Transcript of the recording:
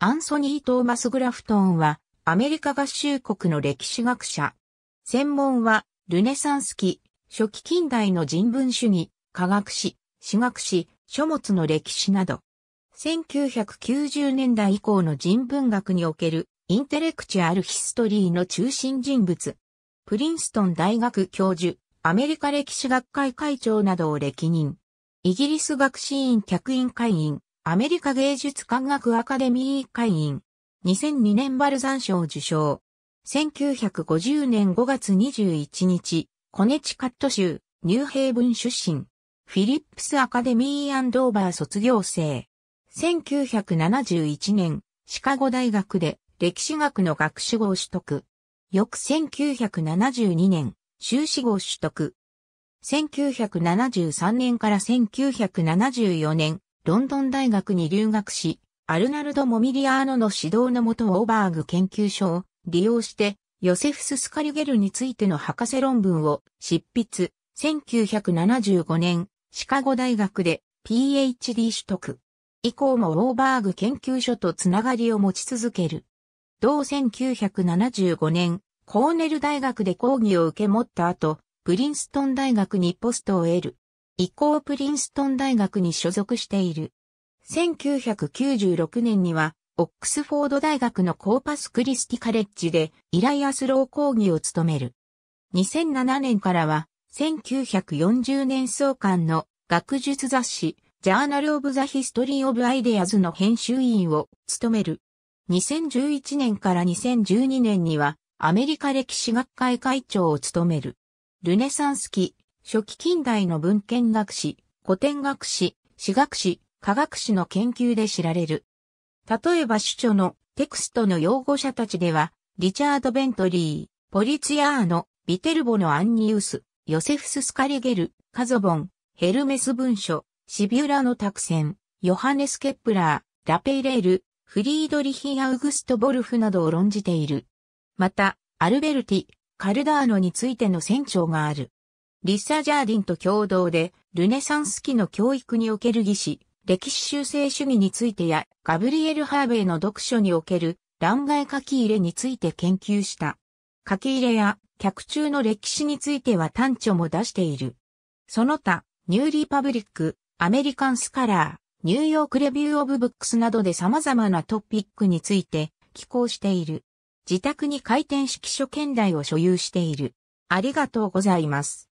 アンソニー・トーマス・グラフトンは、アメリカ合衆国の歴史学者。専門は、ルネサンス期、初期近代の人文主義、科学史、史学史、書物の歴史など。1990年代以降の人文学における、インテレクチュアルヒストリーの中心人物。プリンストン大学教授、アメリカ歴史学会会長などを歴任。イギリス学士院客員会員、アメリカ芸術科学アカデミー会員。2002年バルザン賞受賞。1950年5月21日、コネチカット州、ニューヘイブン出身。フィリップスアカデミーオーバー卒業生。1971年、シカゴ大学で歴史学の学士号取得。翌1972年、修士号取得。1973年から1974年、ロンドン大学に留学し、アルナルド・モミリアーノの指導のもとオーバーグ研究所を利用して、ヨセフス・スカリュゲルについての博士論文を執筆、1975年、シカゴ大学で PhD 取得。以降もオーバーグ研究所とつながりを持ち続ける。同1975年、コーネル大学で講義を受け持った後、プリンストン大学にポストを得る。以降プリンストン大学に所属している。1996年には、オックスフォード大学のコーパスクリスティカレッジでイライアスロー講義を務める。2007年からは、1940年創刊の学術雑誌、ジャーナル・オブ・ザ・ヒストリー・オブ・アイデアズの編集員を務める。2011年から2012年には、アメリカ歴史学会会長を務める。ルネサンス期、初期近代の文献学史、古典学史、史学史、科学史の研究で知られる。例えば主著のテクストの擁護者たちでは、リチャード・ベントリー、ポリツィアーノ、ビテルボのアンニウス、ヨセフス・スカリゲル、カゾボン、ヘルメス文書、シビュラの託戦、ヨハネス・ケップラー、ラペイレール、フリードリヒ・アウグスト・ボルフなどを論じている。また、アルベルティ、カルダーノについての船長がある。リッサ・ジャーディンと共同で、ルネサンス期の教育における義士、歴史修正主義についてや、ガブリエル・ハーベイの読書における、乱外書き入れについて研究した。書き入れや、客中の歴史については単著も出している。その他、ニューリーパブリック、アメリカンスカラー、ニューヨークレビューオブブックスなどで様々なトピックについて寄稿している。自宅に回転式書見台を所有している。ありがとうございます。